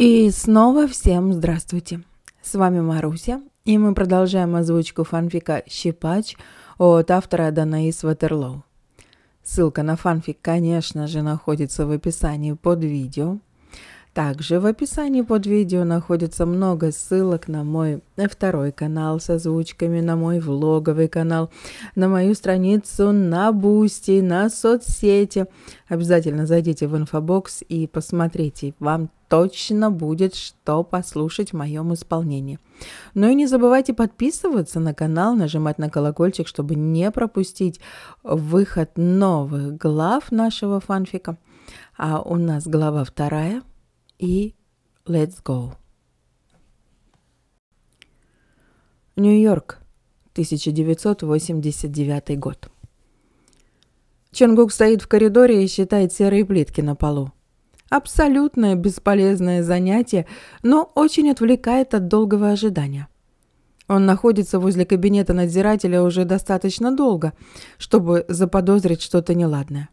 И снова всем здравствуйте! С вами Маруся, и мы продолжаем озвучку фанфика «Щипач» от автора Данаис Ватерлоу. Ссылка на фанфик, конечно же, находится в описании под видео. Также в описании под видео находится много ссылок на мой второй канал с озвучками, на мой влоговый канал, на мою страницу на Бусти, на соцсети. Обязательно зайдите в инфобокс и посмотрите, вам точно будет что послушать в моем исполнении. Ну и не забывайте подписываться на канал, нажимать на колокольчик, чтобы не пропустить выход новых глав нашего фанфика. А у нас глава вторая и let's go. Нью-Йорк, 1989 год. Чонгук стоит в коридоре и считает серые плитки на полу. Абсолютное бесполезное занятие, но очень отвлекает от долгого ожидания. Он находится возле кабинета надзирателя уже достаточно долго, чтобы заподозрить что-то неладное.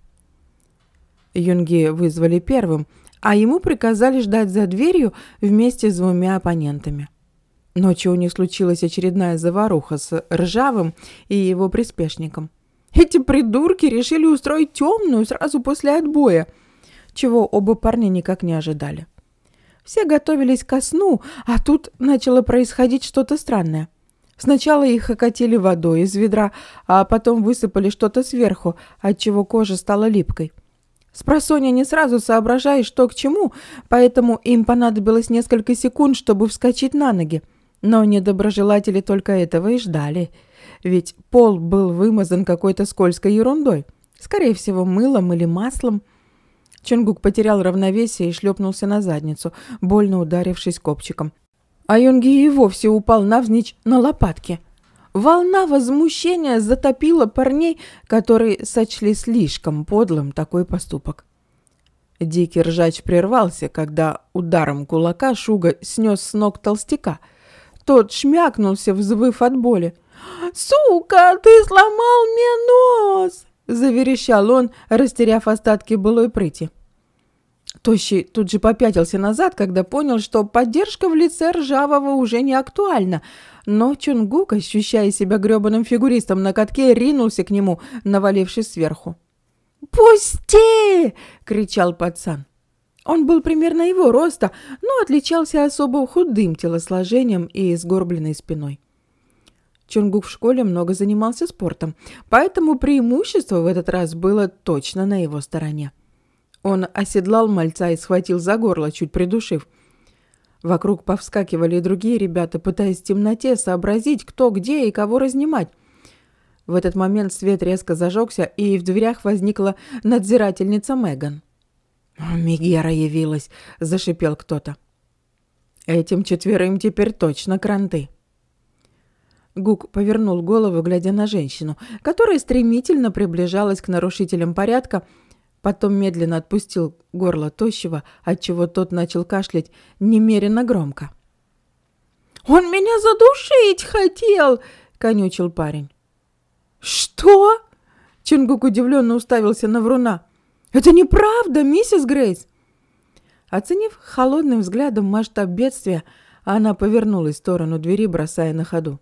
Юнги вызвали первым, а ему приказали ждать за дверью вместе с двумя оппонентами. Ночью у них случилась очередная заваруха с Ржавым и его приспешником. Эти придурки решили устроить темную сразу после отбоя – чего оба парня никак не ожидали. Все готовились ко сну, а тут начало происходить что-то странное. Сначала их окатили водой из ведра, а потом высыпали что-то сверху, отчего кожа стала липкой. Спросонья не сразу соображает, что к чему, поэтому им понадобилось несколько секунд, чтобы вскочить на ноги. Но недоброжелатели только этого и ждали. Ведь пол был вымазан какой-то скользкой ерундой. Скорее всего, мылом или маслом – Чонгук потерял равновесие и шлепнулся на задницу, больно ударившись копчиком. А Юнги и вовсе упал навзничь на лопатки. Волна возмущения затопила парней, которые сочли слишком подлым такой поступок. Дикий ржач прервался, когда ударом кулака Шуга снес с ног толстяка. Тот шмякнулся, взвыв от боли. «Сука, ты сломал мне нос!» – заверещал он, растеряв остатки былой прыти. Тощий тут же попятился назад, когда понял, что поддержка в лице Ржавого уже не актуальна, но Чунгук, ощущая себя грёбаным фигуристом на катке, ринулся к нему, навалившись сверху. «Пусти!» — кричал пацан. Он был примерно его роста, но отличался особо худым телосложением и сгорбленной спиной. Чонгук в школе много занимался спортом, поэтому преимущество в этот раз было точно на его стороне. Он оседлал мальца и схватил за горло, чуть придушив. Вокруг повскакивали другие ребята, пытаясь в темноте сообразить, кто где и кого разнимать. В этот момент свет резко зажегся, и в дверях возникла надзирательница Меган. «Мегера явилась!» – зашипел кто-то. «Этим четверым теперь точно кранты!» Гук повернул голову, глядя на женщину, которая стремительно приближалась к нарушителям порядка, потом медленно отпустил горло тощего, отчего тот начал кашлять немерено громко. «Он меня задушить хотел!» — конючил парень. «Что?» — Чингук удивленно уставился на вруна. «Это неправда, миссис Грейс!» Оценив холодным взглядом масштаб бедствия, она повернулась в сторону двери, бросая на ходу.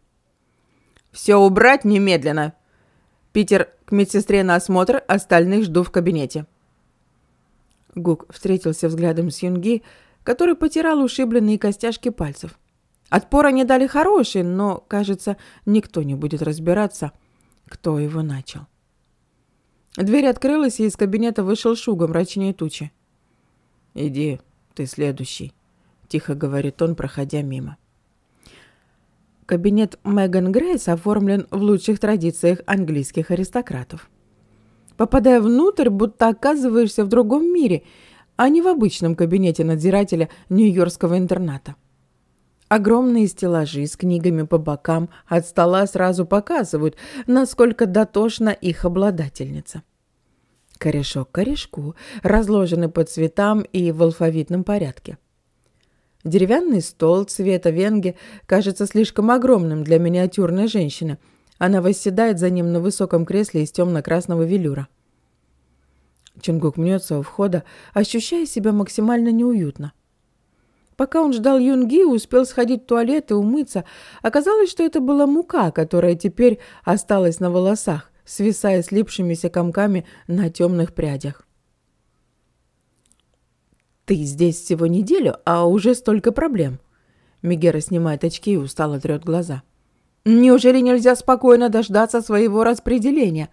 Все убрать немедленно. Питер к медсестре на осмотр, остальных жду в кабинете. Гук встретился взглядом с Юнги, который потирал ушибленные костяшки пальцев. Отпора не дали хорошие, но, кажется, никто не будет разбираться, кто его начал. Дверь открылась, и из кабинета вышел Шуга мрачнее тучи. «Иди, ты следующий», — тихо говорит он, проходя мимо. Кабинет Меган Грейс оформлен в лучших традициях английских аристократов. Попадая внутрь, будто оказываешься в другом мире, а не в обычном кабинете надзирателя Нью-Йоркского интерната. Огромные стеллажи с книгами по бокам от стола сразу показывают, насколько дотошна их обладательница. Корешок корешку разложены по цветам и в алфавитном порядке. Деревянный стол цвета венге кажется слишком огромным для миниатюрной женщины. Она восседает за ним на высоком кресле из темно-красного велюра. Чингук мнется у входа, ощущая себя максимально неуютно. Пока он ждал Юнги, успел сходить в туалет и умыться. Оказалось, что это была мука, которая теперь осталась на волосах, свисая слипшимися комками на темных прядях. «Ты здесь всего неделю, а уже столько проблем». Мегера снимает очки и устало трет глаза. «Неужели нельзя спокойно дождаться своего распределения?»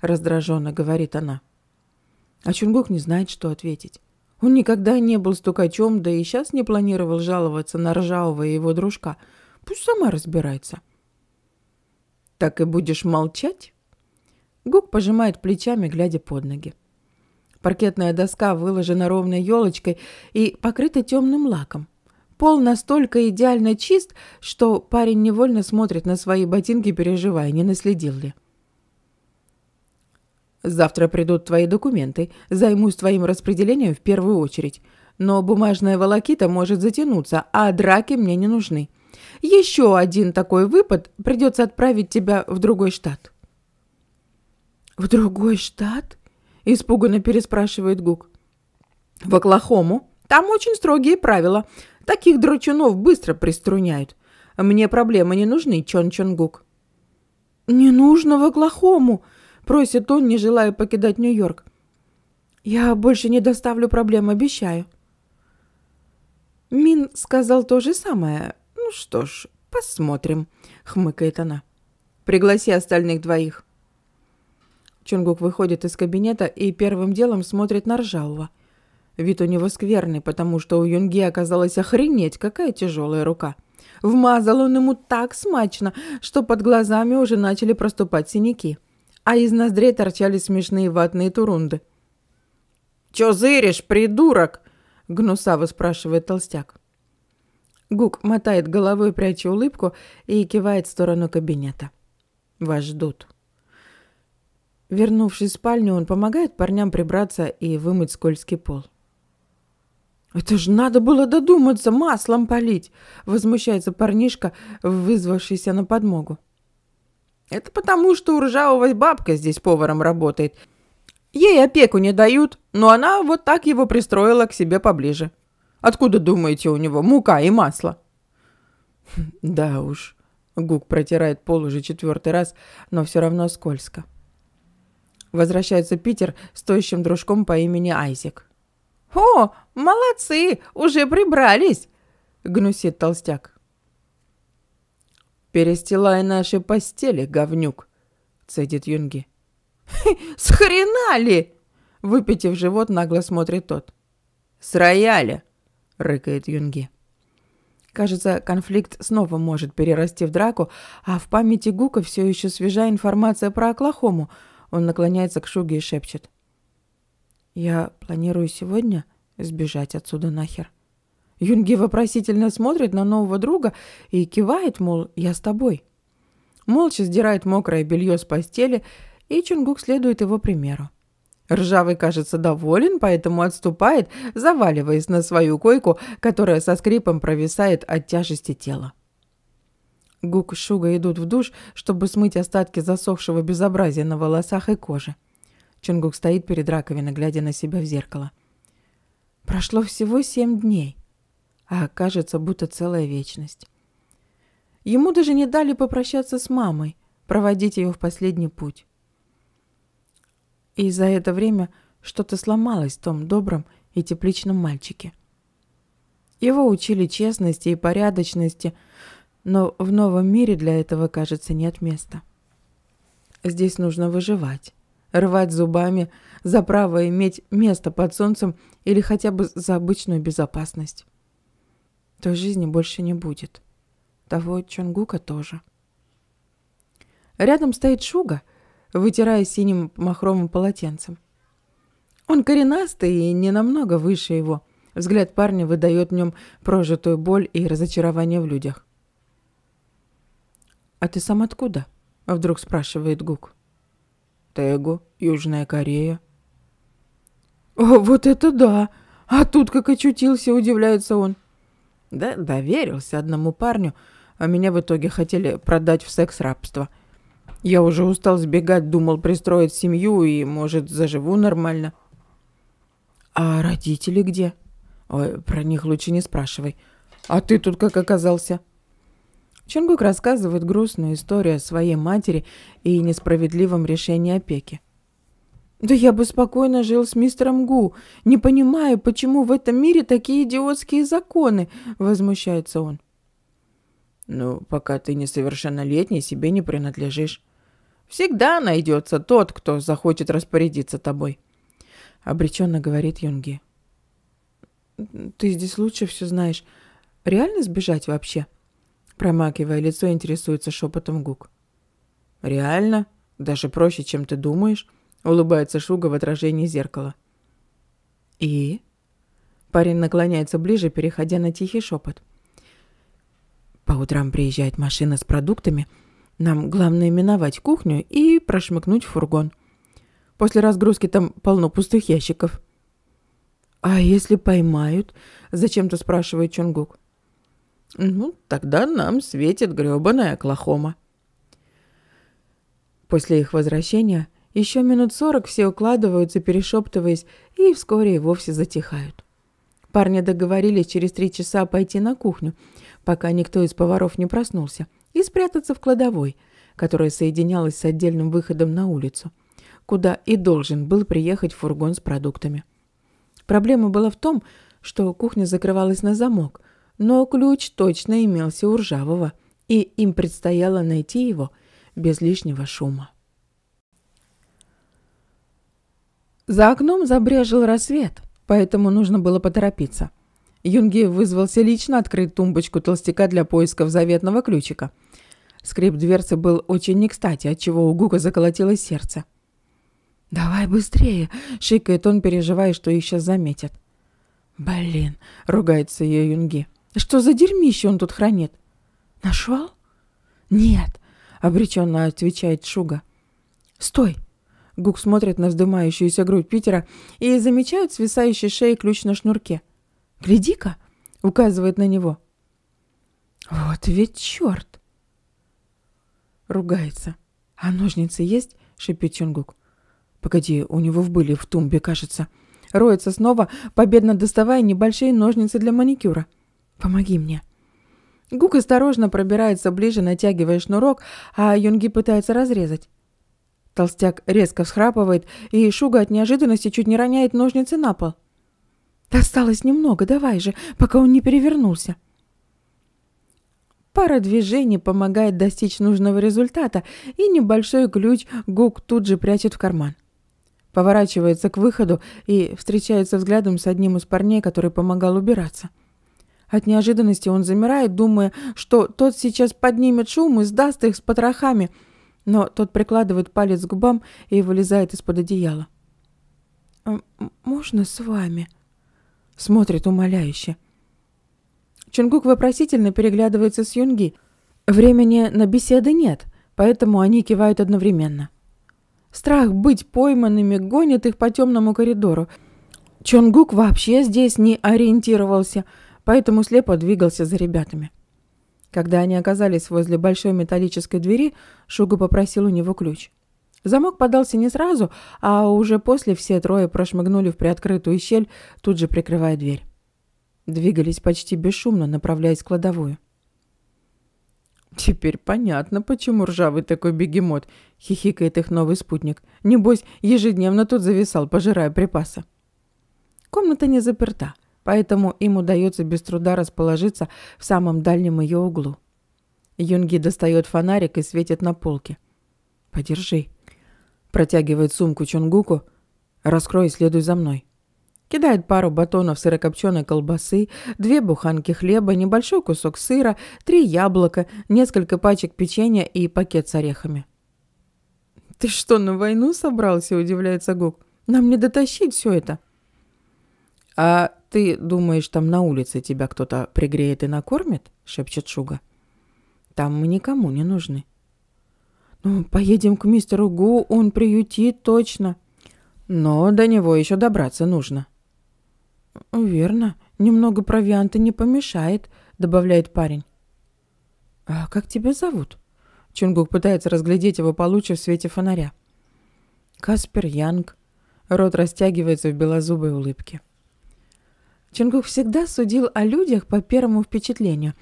Раздраженно говорит она. А Чунгук не знает, что ответить. Он никогда не был стукачом, да и сейчас не планировал жаловаться на Ржавого и его дружка. Пусть сама разбирается. «Так и будешь молчать?» Гук пожимает плечами, глядя под ноги. Паркетная доска выложена ровной елочкой и покрыта темным лаком. Пол настолько идеально чист, что парень невольно смотрит на свои ботинки, переживая, не наследил ли. «Завтра придут твои документы. Займусь твоим распределением в первую очередь. Но бумажная волокита может затянуться, а драки мне не нужны. Еще один такой выпад придется отправить тебя в другой штат». «В другой штат?» – испуганно переспрашивает Гук. «В Оклахому. Там очень строгие правила. Таких драчунов быстро приструняют. Мне проблемы не нужны, Чон Чон Гук». «Не нужно в Оклахому!» – просит он, не желая покидать Нью-Йорк. «Я больше не доставлю проблем, обещаю». Мин сказал то же самое. «Ну что ж, посмотрим», — хмыкает она. «Пригласи остальных двоих». Чунгук выходит из кабинета и первым делом смотрит на Ржавого. Вид у него скверный, потому что у Юнги оказалась охренеть, какая тяжелая рука. Вмазал он ему так смачно, что под глазами уже начали проступать синяки. А из ноздрей торчали смешные ватные турунды. «Чё зыришь, придурок?» – гнусаво спрашивает толстяк. Гук мотает головой, пряча улыбку, и кивает в сторону кабинета. «Вас ждут». Вернувшись в спальню, он помогает парням прибраться и вымыть скользкий пол. «Это же надо было додуматься, маслом полить!» – возмущается парнишка, вызвавшийся на подмогу. «Это потому, что у ржавого бабка здесь поваром работает. Ей опеку не дают, но она вот так его пристроила к себе поближе. Откуда, думаете, у него мука и масло?» «Да уж», – Гук протирает пол уже четвертый раз, но все равно скользко возвращается Питер с тощим дружком по имени Айзек. «О, молодцы! Уже прибрались!» — гнусит толстяк. «Перестилай наши постели, говнюк!» — цедит Юнги. «Схренали!» — выпитив живот, нагло смотрит тот. «Срояли!» — рыкает Юнги. Кажется, конфликт снова может перерасти в драку, а в памяти Гука все еще свежа информация про Оклахому — он наклоняется к Шуге и шепчет. «Я планирую сегодня сбежать отсюда нахер». Юнги вопросительно смотрит на нового друга и кивает, мол, «я с тобой». Молча сдирает мокрое белье с постели, и Чунгук следует его примеру. Ржавый, кажется, доволен, поэтому отступает, заваливаясь на свою койку, которая со скрипом провисает от тяжести тела. Гук и Шуга идут в душ, чтобы смыть остатки засохшего безобразия на волосах и коже. Чунгук стоит перед раковиной, глядя на себя в зеркало. Прошло всего семь дней, а кажется, будто целая вечность. Ему даже не дали попрощаться с мамой, проводить ее в последний путь. И за это время что-то сломалось в том добром и тепличном мальчике. Его учили честности и порядочности – но в новом мире для этого, кажется, нет места. Здесь нужно выживать, рвать зубами за право иметь место под солнцем или хотя бы за обычную безопасность. Той жизни больше не будет. Того Чонгука тоже. Рядом стоит Шуга, вытирая синим махровым полотенцем. Он коренастый и не намного выше его. Взгляд парня выдает в нем прожитую боль и разочарование в людях. «А ты сам откуда?» – вдруг спрашивает Гук. «Тегу, Южная Корея». «О, вот это да! А тут как очутился!» – удивляется он. «Да доверился одному парню, а меня в итоге хотели продать в секс-рабство. Я уже устал сбегать, думал пристроить семью и, может, заживу нормально». «А родители где?» «Ой, про них лучше не спрашивай. А ты тут как оказался?» Чонгук рассказывает грустную историю о своей матери и несправедливом решении опеки. «Да я бы спокойно жил с мистером Гу. Не понимаю, почему в этом мире такие идиотские законы!» – возмущается он. «Ну, пока ты несовершеннолетний, себе не принадлежишь. Всегда найдется тот, кто захочет распорядиться тобой», – обреченно говорит Юнги. «Ты здесь лучше все знаешь. Реально сбежать вообще?» Промакивая лицо, интересуется шепотом Гук. «Реально? Даже проще, чем ты думаешь?» Улыбается Шуга в отражении зеркала. «И?» Парень наклоняется ближе, переходя на тихий шепот. «По утрам приезжает машина с продуктами. Нам главное миновать кухню и прошмыкнуть в фургон. После разгрузки там полно пустых ящиков». «А если поймают?» – зачем-то спрашивает Чонгук. Ну, тогда нам светит грёбаная Оклахома. После их возвращения еще минут сорок все укладываются, перешептываясь, и вскоре и вовсе затихают. Парни договорились через три часа пойти на кухню, пока никто из поваров не проснулся, и спрятаться в кладовой, которая соединялась с отдельным выходом на улицу, куда и должен был приехать фургон с продуктами. Проблема была в том, что кухня закрывалась на замок – но ключ точно имелся у Ржавого, и им предстояло найти его без лишнего шума. За окном забрежил рассвет, поэтому нужно было поторопиться. Юнги вызвался лично открыть тумбочку толстяка для поисков заветного ключика. Скрип дверцы был очень не кстати, отчего у Гука заколотилось сердце. «Давай быстрее!» — шикает он, переживая, что их сейчас заметят. «Блин!» — ругается ее Юнги. Что за дерьмище он тут хранит? Нашел? Нет, обреченно отвечает Шуга. Стой! Гук смотрит на вздымающуюся грудь Питера и замечает свисающий шеи ключ на шнурке. «Гляди-ка!» — указывает на него. «Вот ведь черт!» Ругается. «А ножницы есть?» — шипит Чунгук. «Погоди, у него в были в тумбе, кажется». Роется снова, победно доставая небольшие ножницы для маникюра. Помоги мне». Гук осторожно пробирается ближе, натягивая шнурок, а Юнги пытается разрезать. Толстяк резко всхрапывает, и Шуга от неожиданности чуть не роняет ножницы на пол. «Осталось немного, давай же, пока он не перевернулся». Пара движений помогает достичь нужного результата, и небольшой ключ Гук тут же прячет в карман. Поворачивается к выходу и встречается взглядом с одним из парней, который помогал убираться. От неожиданности он замирает, думая, что тот сейчас поднимет шум и сдаст их с потрохами. Но тот прикладывает палец к губам и вылезает из-под одеяла. «Можно с вами?» Смотрит умоляюще. Чунгук вопросительно переглядывается с Юнги. Времени на беседы нет, поэтому они кивают одновременно. Страх быть пойманными гонит их по темному коридору. Чонгук вообще здесь не ориентировался – поэтому слепо двигался за ребятами. Когда они оказались возле большой металлической двери, Шуга попросил у него ключ. Замок подался не сразу, а уже после все трое прошмыгнули в приоткрытую щель, тут же прикрывая дверь. Двигались почти бесшумно, направляясь в кладовую. «Теперь понятно, почему ржавый такой бегемот», — хихикает их новый спутник. «Небось, ежедневно тут зависал, пожирая припасы». Комната не заперта, поэтому им удается без труда расположиться в самом дальнем ее углу. Юнги достает фонарик и светит на полке. «Подержи». Протягивает сумку Чунгуку. «Раскрой и следуй за мной». Кидает пару батонов сырокопченой колбасы, две буханки хлеба, небольшой кусок сыра, три яблока, несколько пачек печенья и пакет с орехами. «Ты что, на войну собрался?» – удивляется Гук. «Нам не дотащить все это». «А ты думаешь, там на улице тебя кто-то пригреет и накормит?» — шепчет Шуга. «Там мы никому не нужны». «Ну, поедем к мистеру Гу, он приютит точно». «Но до него еще добраться нужно». Ну, «Верно, немного провианта не помешает», — добавляет парень. «А как тебя зовут?» Чунгук пытается разглядеть его получше в свете фонаря. «Каспер Янг». Рот растягивается в белозубой улыбке. Чингук всегда судил о людях по первому впечатлению.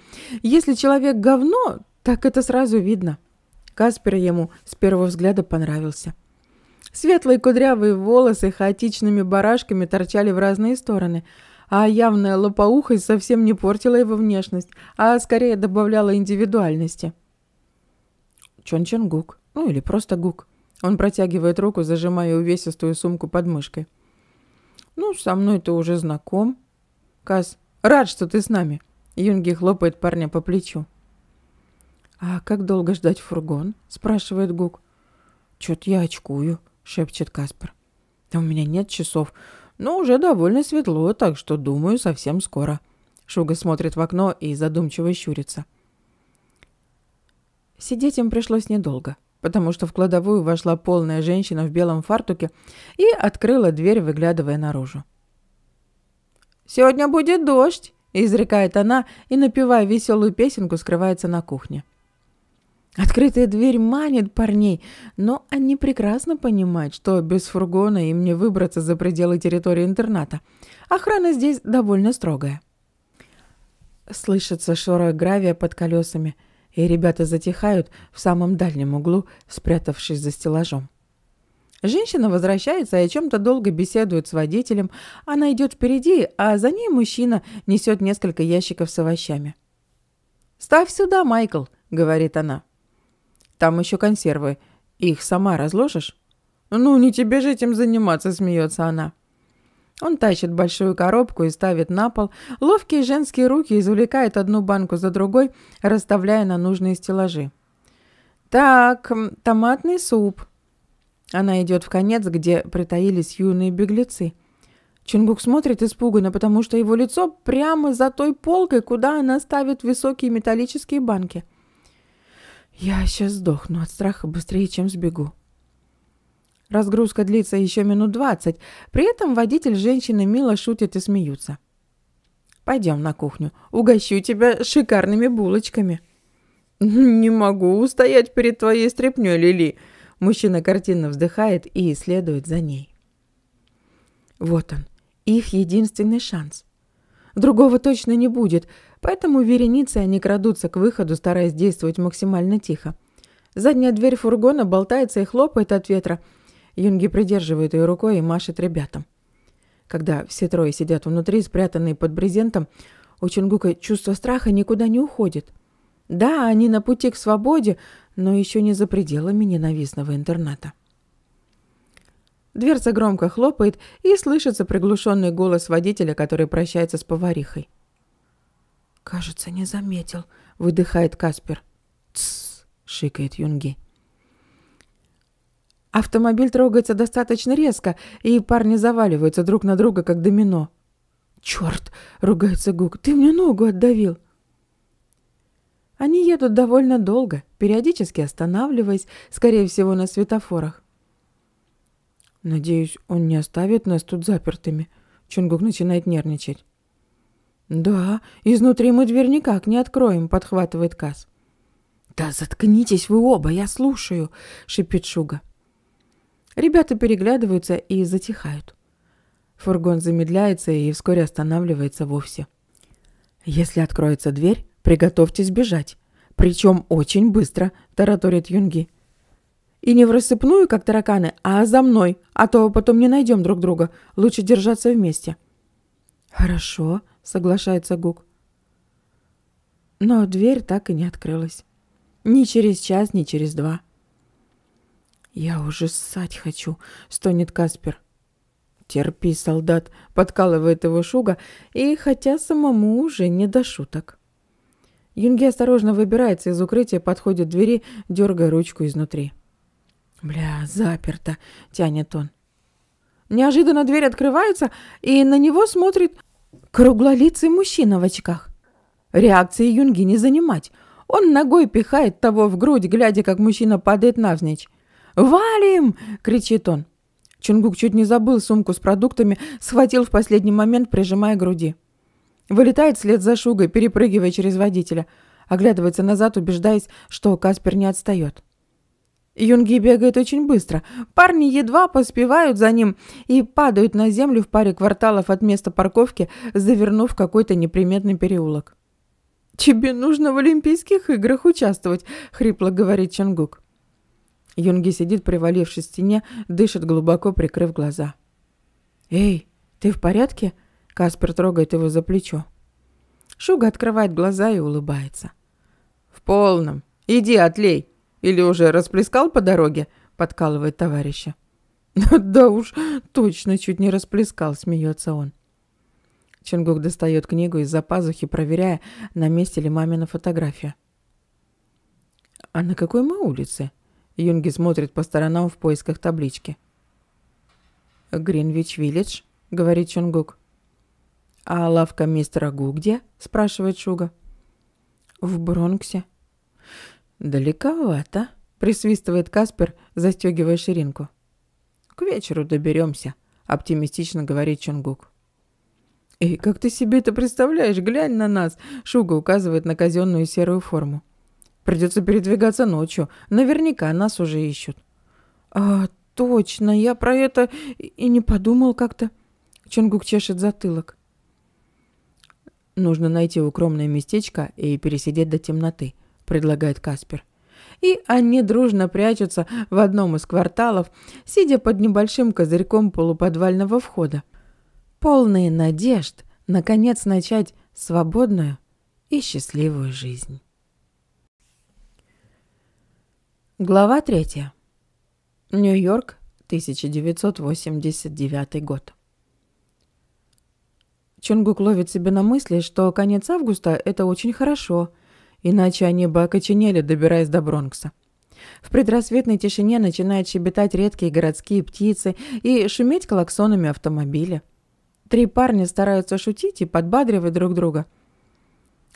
Если человек говно, так это сразу видно. Каспер ему с первого взгляда понравился. Светлые кудрявые волосы хаотичными барашками торчали в разные стороны, а явная лопоухость совсем не портила его внешность, а скорее добавляла индивидуальности. Чон Чон ну или просто Гук. Он протягивает руку, зажимая увесистую сумку под мышкой. «Ну, со мной ты уже знаком», Каз, рад, что ты с нами!» Юнги хлопает парня по плечу. «А как долго ждать фургон?» – спрашивает Гук. «Чё-то я очкую», – шепчет Каспер. «Да у меня нет часов, но ну, уже довольно светло, так что, думаю, совсем скоро». Шуга смотрит в окно и задумчиво щурится. Сидеть им пришлось недолго, потому что в кладовую вошла полная женщина в белом фартуке и открыла дверь, выглядывая наружу. «Сегодня будет дождь!» – изрекает она и, напевая веселую песенку, скрывается на кухне. Открытая дверь манит парней, но они прекрасно понимают, что без фургона им не выбраться за пределы территории интерната. Охрана здесь довольно строгая. Слышится шорох гравия под колесами, и ребята затихают в самом дальнем углу, спрятавшись за стеллажом. Женщина возвращается и о чем-то долго беседует с водителем. Она идет впереди, а за ней мужчина несет несколько ящиков с овощами. «Ставь сюда, Майкл», — говорит она. «Там еще консервы. Их сама разложишь?» «Ну, не тебе же этим заниматься», — смеется она. Он тащит большую коробку и ставит на пол. Ловкие женские руки извлекают одну банку за другой, расставляя на нужные стеллажи. «Так, томатный суп», она идет в конец, где притаились юные беглецы. Чингук смотрит испуганно, потому что его лицо прямо за той полкой, куда она ставит высокие металлические банки. «Я сейчас сдохну от страха быстрее, чем сбегу», Разгрузка длится еще минут двадцать. При этом водитель женщины мило шутит и смеются. «Пойдем на кухню. Угощу тебя шикарными булочками». «Не могу устоять перед твоей стряпней, Лили», Мужчина картинно вздыхает и следует за ней. Вот он, их единственный шанс. Другого точно не будет, поэтому вереницы они крадутся к выходу, стараясь действовать максимально тихо. Задняя дверь фургона болтается и хлопает от ветра. Юнги придерживает ее рукой и машет ребятам. Когда все трое сидят внутри, спрятанные под брезентом, у Чунгука чувство страха никуда не уходит. Да, они на пути к свободе, но еще не за пределами ненавистного интерната. Дверца громко хлопает, и слышится приглушенный голос водителя, который прощается с поварихой. «Кажется, не заметил», — выдыхает Каспер. «Тссс», — шикает Юнги. Автомобиль трогается достаточно резко, и парни заваливаются друг на друга, как домино. «Черт!» — ругается Гук. «Ты мне ногу отдавил!» Они едут довольно долго, периодически останавливаясь, скорее всего, на светофорах. «Надеюсь, он не оставит нас тут запертыми», — Чунгук начинает нервничать. «Да, изнутри мы дверь никак не откроем», — подхватывает Кас. «Да заткнитесь вы оба, я слушаю», — шипит Шуга. Ребята переглядываются и затихают. Фургон замедляется и вскоре останавливается вовсе. Если откроется дверь, Приготовьтесь бежать. Причем очень быстро, тараторит Юнги. И не в рассыпную, как тараканы, а за мной, а то потом не найдем друг друга. Лучше держаться вместе. Хорошо, соглашается Гук. Но дверь так и не открылась. Ни через час, ни через два. «Я уже ссать хочу», — стонет Каспер. «Терпи, солдат», — подкалывает его Шуга, и хотя самому уже не до шуток. Юнги осторожно выбирается из укрытия, подходит к двери, дергая ручку изнутри. «Бля, заперто!» — тянет он. Неожиданно дверь открывается, и на него смотрит круглолицый мужчина в очках. Реакции Юнги не занимать. Он ногой пихает того в грудь, глядя, как мужчина падает навзничь. «Валим!» — кричит он. Чунгук чуть не забыл сумку с продуктами, схватил в последний момент, прижимая к груди. Вылетает вслед за Шугой, перепрыгивая через водителя. Оглядывается назад, убеждаясь, что Каспер не отстает. Юнги бегает очень быстро. Парни едва поспевают за ним и падают на землю в паре кварталов от места парковки, завернув какой-то неприметный переулок. «Тебе нужно в Олимпийских играх участвовать», — хрипло говорит Чонгук. Юнги сидит, привалившись к стене, дышит глубоко, прикрыв глаза. «Эй, ты в порядке?» Каспер трогает его за плечо. Шуга открывает глаза и улыбается. «В полном. Иди, отлей. Или уже расплескал по дороге?» – подкалывает товарища. «Да уж, точно чуть не расплескал», – смеется он. Чингук достает книгу из-за пазухи, проверяя, на месте ли мамина фотография. «А на какой мы улице?» Юнги смотрит по сторонам в поисках таблички. «Гринвич-Виллидж», — говорит Чунгук. «А лавка мистера Гу где?» – спрашивает Шуга. «В Бронксе». «Далековато», – присвистывает Каспер, застегивая ширинку. «К вечеру доберемся», – оптимистично говорит Чонгук. «Эй, как ты себе это представляешь? Глянь на нас!» – Шуга указывает на казенную серую форму. «Придется передвигаться ночью. Наверняка нас уже ищут». «А, точно, я про это и не подумал как-то». Чонгук чешет затылок. Нужно найти укромное местечко и пересидеть до темноты, предлагает Каспер. И они дружно прячутся в одном из кварталов, сидя под небольшим козырьком полуподвального входа. Полные надежд, наконец, начать свободную и счастливую жизнь. Глава третья. Нью-Йорк, 1989 год. Чонгук ловит себя на мысли, что конец августа – это очень хорошо, иначе они бы окоченели, добираясь до Бронкса. В предрассветной тишине начинают щебетать редкие городские птицы и шуметь колоксонами автомобиля. Три парня стараются шутить и подбадривать друг друга.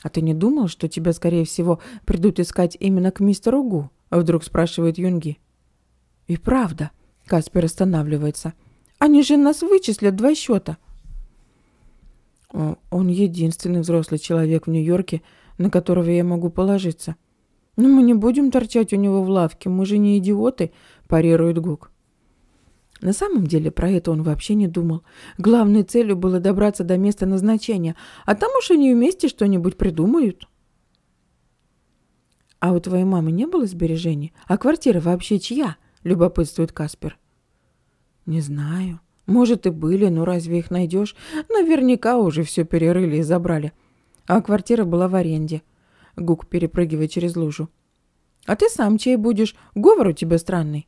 «А ты не думал, что тебя, скорее всего, придут искать именно к мистеру Гу?» – вдруг спрашивает Юнги. «И правда», – Каспер останавливается. «Они же нас вычислят два счета». Э, он единственный взрослый человек в Нью-Йорке, на которого я могу положиться. Но ну, мы не будем торчать у него в лавке, мы же не идиоты, парирует Гук. На самом деле про это он вообще не думал. Главной целью было добраться до места назначения, а там уж они вместе что-нибудь придумают. «А у твоей мамы не было сбережений? А квартира вообще чья?» – любопытствует Каспер. «Не знаю», может и были, но разве их найдешь? Наверняка уже все перерыли и забрали. А квартира была в аренде. Гук перепрыгивая через лужу. А ты сам чей будешь? Говор у тебя странный.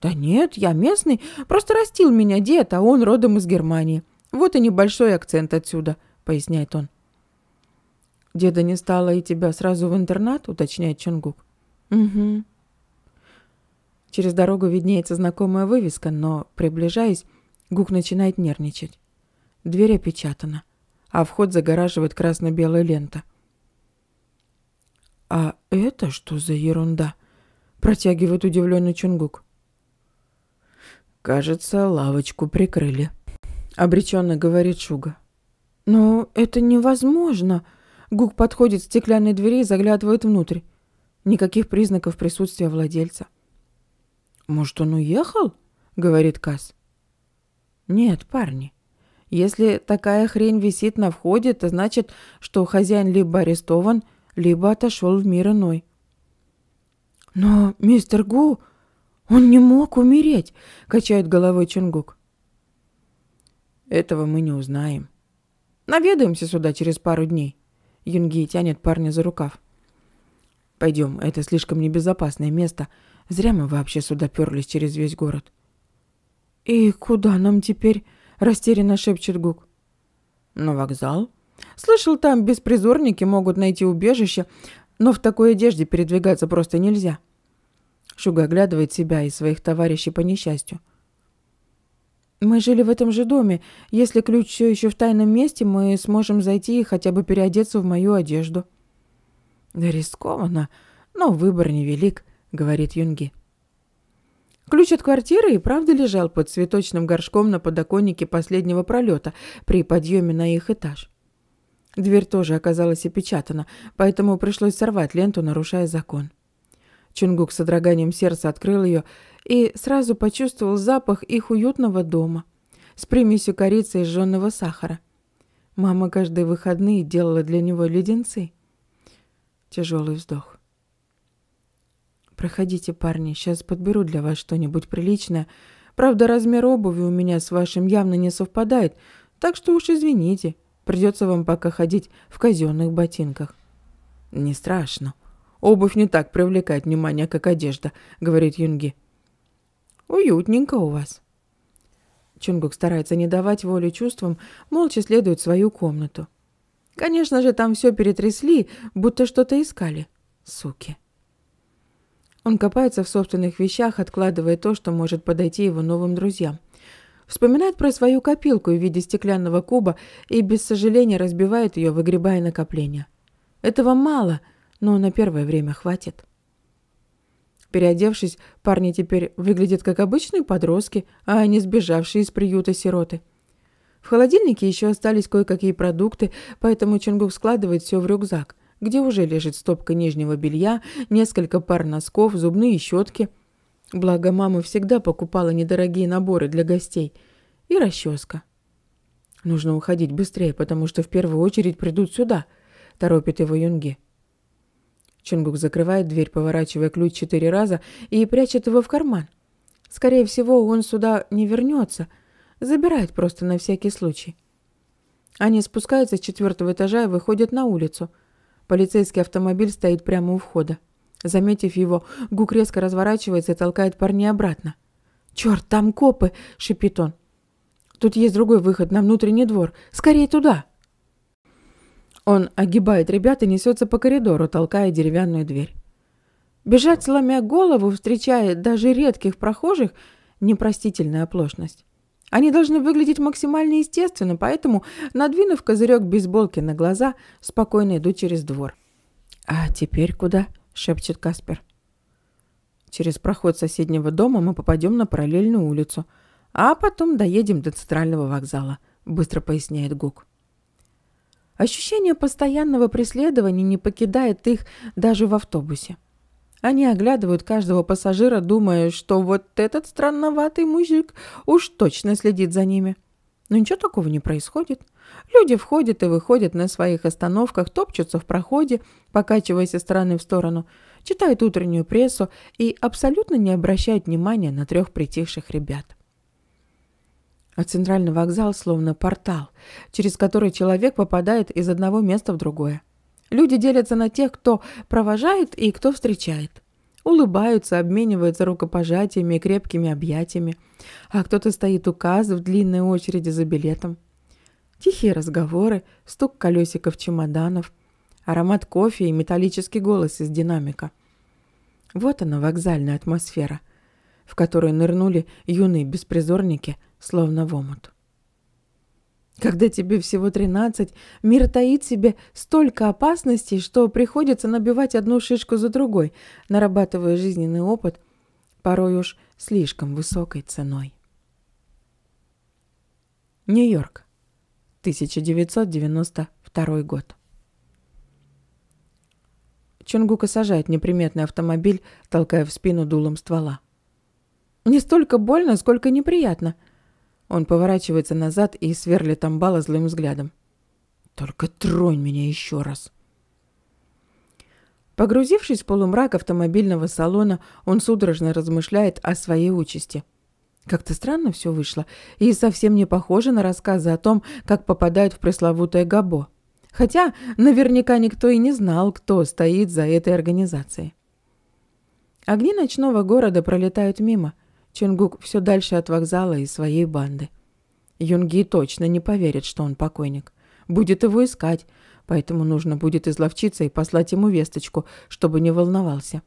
Да нет, я местный. Просто растил меня дед, а он родом из Германии. Вот и небольшой акцент отсюда, поясняет он. Деда не стало и тебя сразу в интернат, уточняет Чонгук. Угу. Через дорогу виднеется знакомая вывеска, но, приближаясь, Гук начинает нервничать. Дверь опечатана, а вход загораживает красно-белая лента. «А это что за ерунда?» – протягивает удивленный Чунгук. «Кажется, лавочку прикрыли», – обреченно говорит Шуга. «Но это невозможно!» Гук подходит к стеклянной двери и заглядывает внутрь. Никаких признаков присутствия владельца. «Может, он уехал?» — говорит Касс. «Нет, парни, если такая хрень висит на входе, то значит, что хозяин либо арестован, либо отошел в мир иной». «Но мистер Гу, он не мог умереть!» – качает головой Чунгук. «Этого мы не узнаем. Наведаемся сюда через пару дней». Юнги тянет парня за рукав. «Пойдем, это слишком небезопасное место. Зря мы вообще сюда перлись через весь город». «И куда нам теперь?» – растерянно шепчет Гук. «На вокзал. Слышал, там беспризорники могут найти убежище, но в такой одежде передвигаться просто нельзя». Шуга оглядывает себя и своих товарищей по несчастью. «Мы жили в этом же доме. Если ключ все еще в тайном месте, мы сможем зайти и хотя бы переодеться в мою одежду». «Да рискованно, но выбор невелик», — говорит Юнги. Ключ от квартиры и правда лежал под цветочным горшком на подоконнике последнего пролета при подъеме на их этаж. Дверь тоже оказалась опечатана, поэтому пришлось сорвать ленту, нарушая закон. Чунгук с содроганием сердца открыл ее и сразу почувствовал запах их уютного дома с примесью корицы и жженного сахара. Мама каждые выходные делала для него леденцы. Тяжелый вздох. «Проходите, парни, сейчас подберу для вас что-нибудь приличное. Правда, размер обуви у меня с вашим явно не совпадает, так что уж извините, придется вам пока ходить в казенных ботинках». «Не страшно. Обувь не так привлекает внимание, как одежда», — говорит Юнги. «Уютненько у вас». Чунгук старается не давать волю чувствам, молча следует в свою комнату. Конечно же, там все перетрясли, будто что-то искали. Суки. Он копается в собственных вещах, откладывая то, что может подойти его новым друзьям. Вспоминает про свою копилку в виде стеклянного куба и без сожаления разбивает ее, выгребая накопления. Этого мало, но на первое время хватит. Переодевшись, парни теперь выглядят как обычные подростки, а не сбежавшие из приюта сироты. В холодильнике еще остались кое-какие продукты, поэтому Чунгук складывает все в рюкзак где уже лежит стопка нижнего белья, несколько пар носков, зубные щетки. Благо, мама всегда покупала недорогие наборы для гостей. И расческа. Нужно уходить быстрее, потому что в первую очередь придут сюда, торопит его Юнги. Чунгук закрывает дверь, поворачивая ключ четыре раза и прячет его в карман. Скорее всего, он сюда не вернется. Забирает просто на всякий случай. Они спускаются с четвертого этажа и выходят на улицу. Полицейский автомобиль стоит прямо у входа. Заметив его, Гук резко разворачивается и толкает парня обратно. «Черт, там копы!» – шипит он. «Тут есть другой выход на внутренний двор. Скорее туда!» Он огибает ребят и несется по коридору, толкая деревянную дверь. Бежать, сломя голову, встречая даже редких прохожих – непростительная оплошность. Они должны выглядеть максимально естественно, поэтому, надвинув козырек бейсболки на глаза, спокойно иду через двор. «А теперь куда?» – шепчет Каспер. Через проход соседнего дома мы попадем на параллельную улицу, а потом доедем до центрального вокзала, быстро поясняет Гук. Ощущение постоянного преследования не покидает их даже в автобусе. Они оглядывают каждого пассажира, думая, что вот этот странноватый мужик уж точно следит за ними. Но ничего такого не происходит. Люди входят и выходят на своих остановках, топчутся в проходе, покачиваясь из стороны в сторону, читают утреннюю прессу и абсолютно не обращают внимания на трех притихших ребят. А центральный вокзал словно портал, через который человек попадает из одного места в другое. Люди делятся на тех, кто провожает и кто встречает. Улыбаются, обмениваются рукопожатиями и крепкими объятиями. А кто-то стоит у кассы в длинной очереди за билетом. Тихие разговоры, стук колесиков чемоданов, аромат кофе и металлический голос из динамика. Вот она, вокзальная атмосфера, в которую нырнули юные беспризорники, словно в омут. Когда тебе всего 13, мир таит в себе столько опасностей, что приходится набивать одну шишку за другой, нарабатывая жизненный опыт, порой уж слишком высокой ценой. Нью-Йорк, 1992 год. Чунгука сажает неприметный автомобиль, толкая в спину дулом ствола. «Не столько больно, сколько неприятно», он поворачивается назад и сверлит Амбала злым взглядом. «Только тронь меня еще раз!» Погрузившись в полумрак автомобильного салона, он судорожно размышляет о своей участи. Как-то странно все вышло, и совсем не похоже на рассказы о том, как попадают в пресловутое Габо. Хотя наверняка никто и не знал, кто стоит за этой организацией. Огни ночного города пролетают мимо. Чунгук все дальше от вокзала и своей банды. Юнги точно не поверит, что он покойник. Будет его искать, поэтому нужно будет изловчиться и послать ему весточку, чтобы не волновался.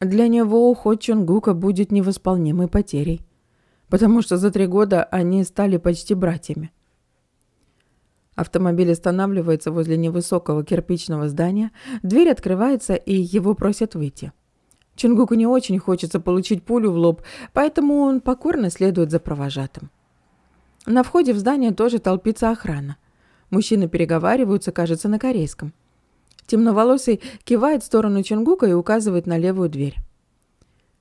Для него уход Чунгука будет невосполнимой потерей, потому что за три года они стали почти братьями. Автомобиль останавливается возле невысокого кирпичного здания, дверь открывается, и его просят выйти. Чунгуку не очень хочется получить пулю в лоб, поэтому он покорно следует за провожатым. На входе в здание тоже толпится охрана. Мужчины переговариваются, кажется, на корейском. Темноволосый кивает в сторону Чунгука и указывает на левую дверь.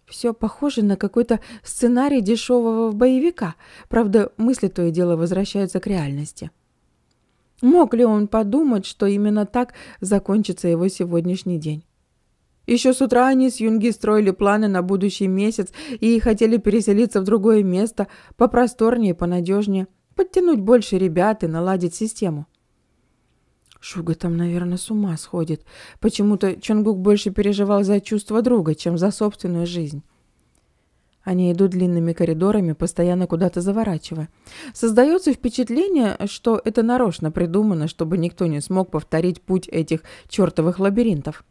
Все похоже на какой-то сценарий дешевого боевика. Правда, мысли то и дело возвращаются к реальности. Мог ли он подумать, что именно так закончится его сегодняшний день? Еще с утра они с Юнги строили планы на будущий месяц и хотели переселиться в другое место, попросторнее, понадежнее, подтянуть больше ребят и наладить систему. Шуга там, наверное, с ума сходит. Почему-то Чонгук больше переживал за чувство друга, чем за собственную жизнь. Они идут длинными коридорами, постоянно куда-то заворачивая. Создается впечатление, что это нарочно придумано, чтобы никто не смог повторить путь этих чертовых лабиринтов.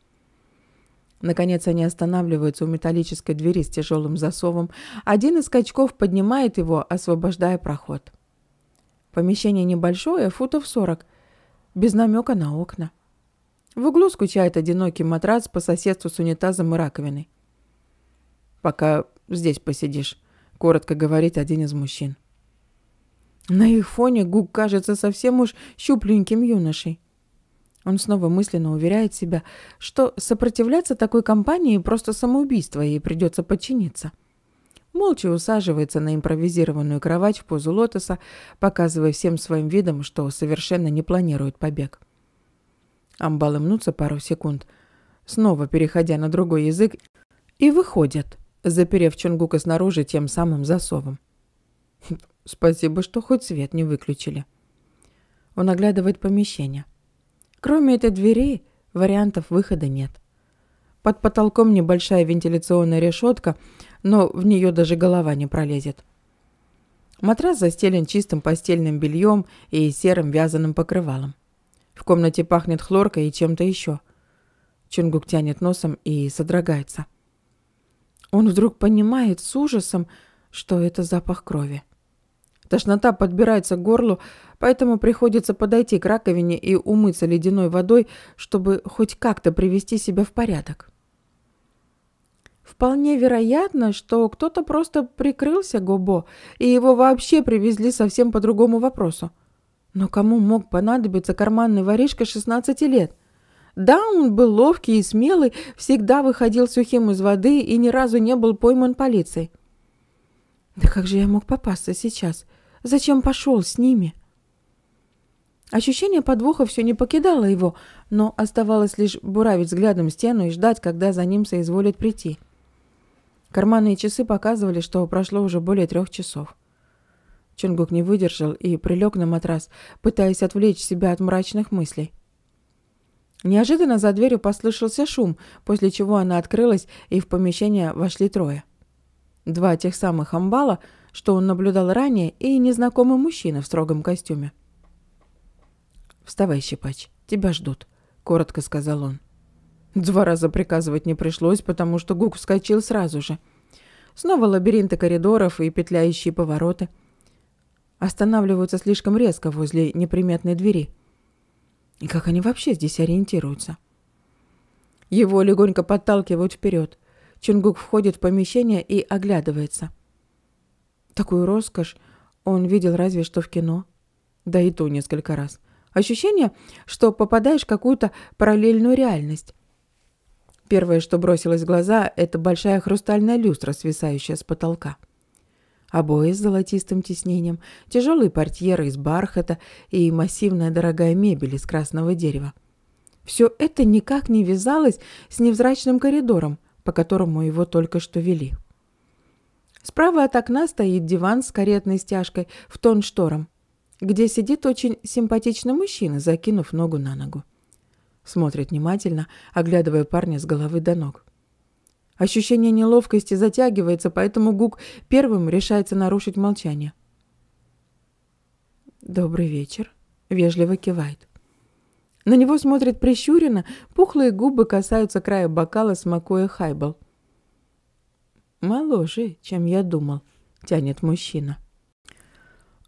Наконец они останавливаются у металлической двери с тяжелым засовом. Один из скачков поднимает его, освобождая проход. Помещение небольшое, футов сорок, без намека на окна. В углу скучает одинокий матрас по соседству с унитазом и раковиной. «Пока здесь посидишь», — коротко говорит один из мужчин. На их фоне Гук кажется совсем уж щупленьким юношей. Он снова мысленно уверяет себя, что сопротивляться такой компании просто самоубийство, и придется подчиниться. Молча усаживается на импровизированную кровать в позу лотоса, показывая всем своим видом, что совершенно не планирует побег. Амбалы мнутся пару секунд, снова переходя на другой язык, и выходят, заперев Чунгука снаружи тем самым засовом. Спасибо, что хоть свет не выключили. Он оглядывает помещение – Кроме этой двери вариантов выхода нет. Под потолком небольшая вентиляционная решетка, но в нее даже голова не пролезет. Матрас застелен чистым постельным бельем и серым вязаным покрывалом. В комнате пахнет хлоркой и чем-то еще. Чунгук тянет носом и содрогается. Он вдруг понимает с ужасом, что это запах крови. Тошнота подбирается к горлу, поэтому приходится подойти к раковине и умыться ледяной водой, чтобы хоть как-то привести себя в порядок. Вполне вероятно, что кто-то просто прикрылся Гобо, и его вообще привезли совсем по другому вопросу. Но кому мог понадобиться карманный воришка 16 лет? Да, он был ловкий и смелый, всегда выходил сухим из воды и ни разу не был пойман полицией. Да как же я мог попасться сейчас? Зачем пошел с ними? Ощущение подвоха все не покидало его, но оставалось лишь буравить взглядом стену и ждать, когда за ним соизволят прийти. Карманные часы показывали, что прошло уже более трех часов. Чунгук не выдержал и прилег на матрас, пытаясь отвлечь себя от мрачных мыслей. Неожиданно за дверью послышался шум, после чего она открылась, и в помещение вошли трое. Два тех самых амбала — что он наблюдал ранее, и незнакомый мужчина в строгом костюме. «Вставай, Щипач, тебя ждут», — коротко сказал он. Два раза приказывать не пришлось, потому что Гук вскочил сразу же. Снова лабиринты коридоров и петляющие повороты. Останавливаются слишком резко возле неприметной двери. И как они вообще здесь ориентируются? Его легонько подталкивают вперед. Чунгук входит в помещение и оглядывается — Такую роскошь он видел разве что в кино. Да и то несколько раз. Ощущение, что попадаешь в какую-то параллельную реальность. Первое, что бросилось в глаза, это большая хрустальная люстра, свисающая с потолка. Обои с золотистым тиснением, тяжелые портьеры из бархата и массивная дорогая мебель из красного дерева. Все это никак не вязалось с невзрачным коридором, по которому его только что вели. Справа от окна стоит диван с каретной стяжкой в тон штором, где сидит очень симпатичный мужчина, закинув ногу на ногу. Смотрит внимательно, оглядывая парня с головы до ног. Ощущение неловкости затягивается, поэтому Гук первым решается нарушить молчание. «Добрый вечер», — вежливо кивает. На него смотрит прищуренно, пухлые губы касаются края бокала, смакуя Хайбл. «Моложе, чем я думал», — тянет мужчина.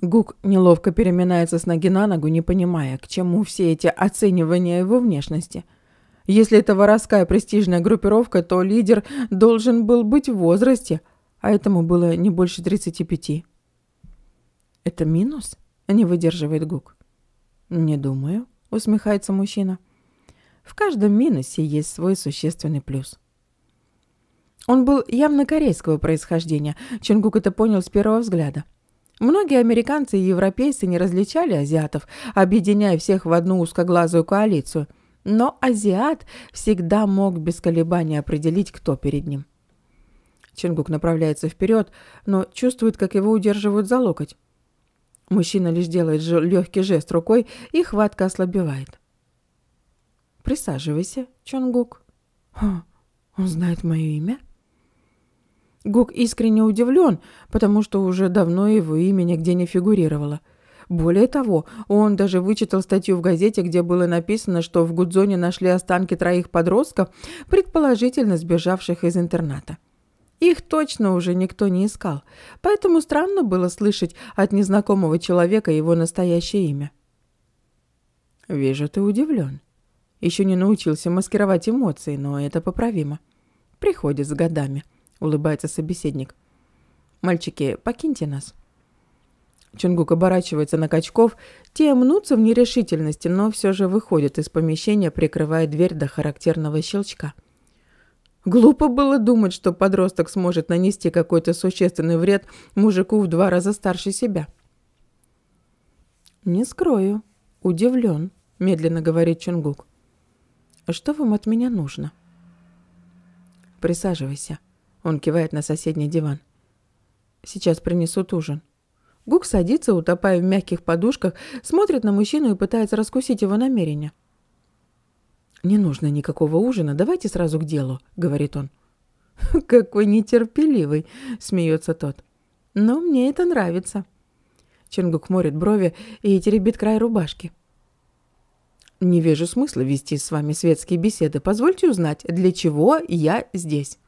Гук неловко переминается с ноги на ногу, не понимая, к чему все эти оценивания его внешности. Если это воровская престижная группировка, то лидер должен был быть в возрасте, а этому было не больше 35. «Это минус?» — не выдерживает Гук. «Не думаю», — усмехается мужчина. «В каждом минусе есть свой существенный плюс». Он был явно корейского происхождения, Чонгук это понял с первого взгляда. Многие американцы и европейцы не различали азиатов, объединяя всех в одну узкоглазую коалицию. Но азиат всегда мог без колебаний определить, кто перед ним. Чонгук направляется вперед, но чувствует, как его удерживают за локоть. Мужчина лишь делает легкий жест рукой, и хватка ослабевает. «Присаживайся, Чонгук». «Он знает мое имя?» Гук искренне удивлен, потому что уже давно его имя нигде не фигурировало. Более того, он даже вычитал статью в газете, где было написано, что в Гудзоне нашли останки троих подростков, предположительно сбежавших из интерната. Их точно уже никто не искал, поэтому странно было слышать от незнакомого человека его настоящее имя. «Вижу, ты удивлен. Еще не научился маскировать эмоции, но это поправимо. Приходит с годами», – улыбается собеседник. «Мальчики, покиньте нас». Чунгук оборачивается на качков, те мнутся в нерешительности, но все же выходят из помещения, прикрывая дверь до характерного щелчка. Глупо было думать, что подросток сможет нанести какой-то существенный вред мужику в два раза старше себя. «Не скрою, удивлен», – медленно говорит Чунгук. «Что вам от меня нужно?» «Присаживайся», он кивает на соседний диван. «Сейчас принесут ужин». Гук садится, утопая в мягких подушках, смотрит на мужчину и пытается раскусить его намерения. «Не нужно никакого ужина, давайте сразу к делу», — говорит он. «Какой нетерпеливый!» — смеется тот. «Но мне это нравится». Чингук морит брови и теребит край рубашки. «Не вижу смысла вести с вами светские беседы. Позвольте узнать, для чего я здесь».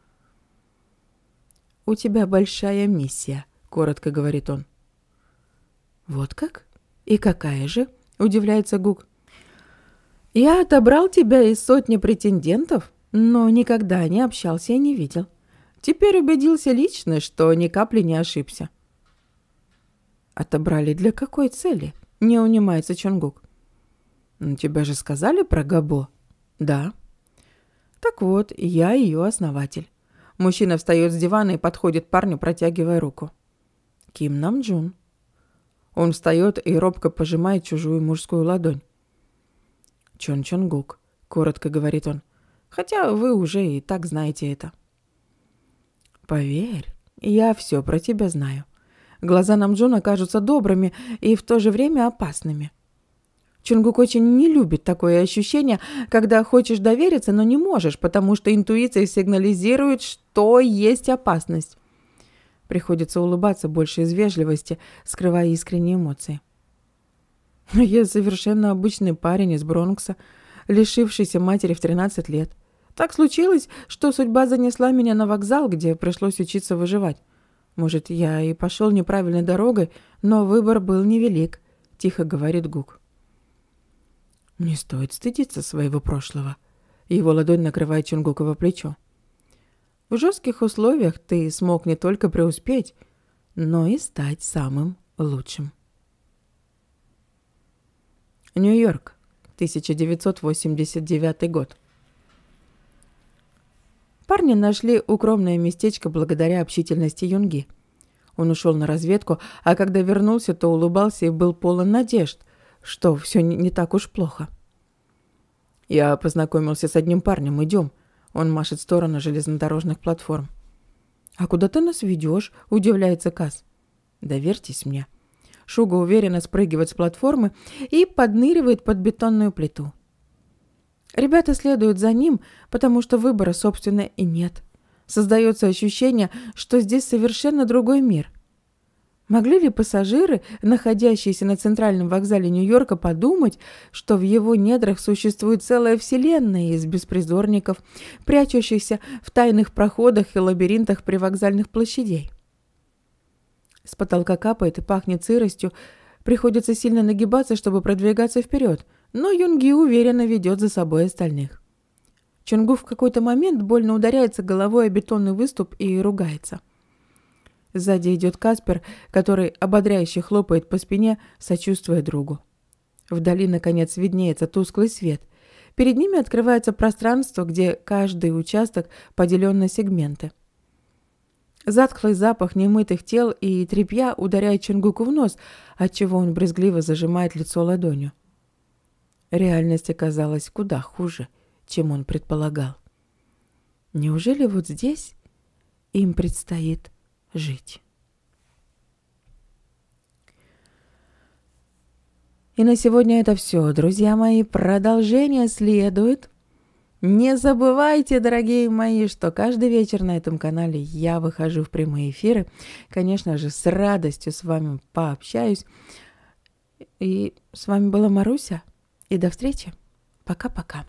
«У тебя большая миссия», — коротко говорит он. «Вот как? И какая же?» — удивляется Гук. «Я отобрал тебя из сотни претендентов, но никогда не общался и не видел. Теперь убедился лично, что ни капли не ошибся». «Отобрали для какой цели?» — не унимается Чонгук. «Ну, «Тебя же сказали про Габо?» «Да». «Так вот, я ее основатель. Мужчина встает с дивана и подходит парню, протягивая руку. «Ким Нам Джун». Он встает и робко пожимает чужую мужскую ладонь. «Чон Чон Гук», — коротко говорит он. «Хотя вы уже и так знаете это». «Поверь, я все про тебя знаю. Глаза Нам Джуна кажутся добрыми и в то же время опасными». Чунгук очень не любит такое ощущение, когда хочешь довериться, но не можешь, потому что интуиция сигнализирует, что есть опасность. Приходится улыбаться больше из вежливости, скрывая искренние эмоции. Я совершенно обычный парень из Бронкса, лишившийся матери в 13 лет. Так случилось, что судьба занесла меня на вокзал, где пришлось учиться выживать. Может, я и пошел неправильной дорогой, но выбор был невелик, тихо говорит Гук. Не стоит стыдиться своего прошлого. Его ладонь накрывает Чунгукова плечо. В жестких условиях ты смог не только преуспеть, но и стать самым лучшим. Нью-Йорк, 1989 год. Парни нашли укромное местечко благодаря общительности Юнги. Он ушел на разведку, а когда вернулся, то улыбался и был полон надежд что все не так уж плохо. Я познакомился с одним парнем. Идем. Он машет в сторону железнодорожных платформ. «А куда ты нас ведешь?» – удивляется Касс. «Доверьтесь мне». Шуга уверенно спрыгивает с платформы и подныривает под бетонную плиту. Ребята следуют за ним, потому что выбора, собственно, и нет. Создается ощущение, что здесь совершенно другой мир – Могли ли пассажиры, находящиеся на центральном вокзале Нью-Йорка, подумать, что в его недрах существует целая вселенная из беспризорников, прячущихся в тайных проходах и лабиринтах привокзальных площадей? С потолка капает и пахнет сыростью, приходится сильно нагибаться, чтобы продвигаться вперед, но Юнги уверенно ведет за собой остальных. Чунгу в какой-то момент больно ударяется головой о бетонный выступ и ругается – Сзади идет Каспер, который ободряюще хлопает по спине, сочувствуя другу. Вдали, наконец, виднеется тусклый свет. Перед ними открывается пространство, где каждый участок поделен на сегменты. Затхлый запах немытых тел и тряпья ударяет Чингуку в нос, отчего он брезгливо зажимает лицо ладонью. Реальность оказалась куда хуже, чем он предполагал. Неужели вот здесь им предстоит жить. И на сегодня это все, друзья мои. Продолжение следует. Не забывайте, дорогие мои, что каждый вечер на этом канале я выхожу в прямые эфиры. Конечно же, с радостью с вами пообщаюсь. И с вами была Маруся. И до встречи. Пока-пока.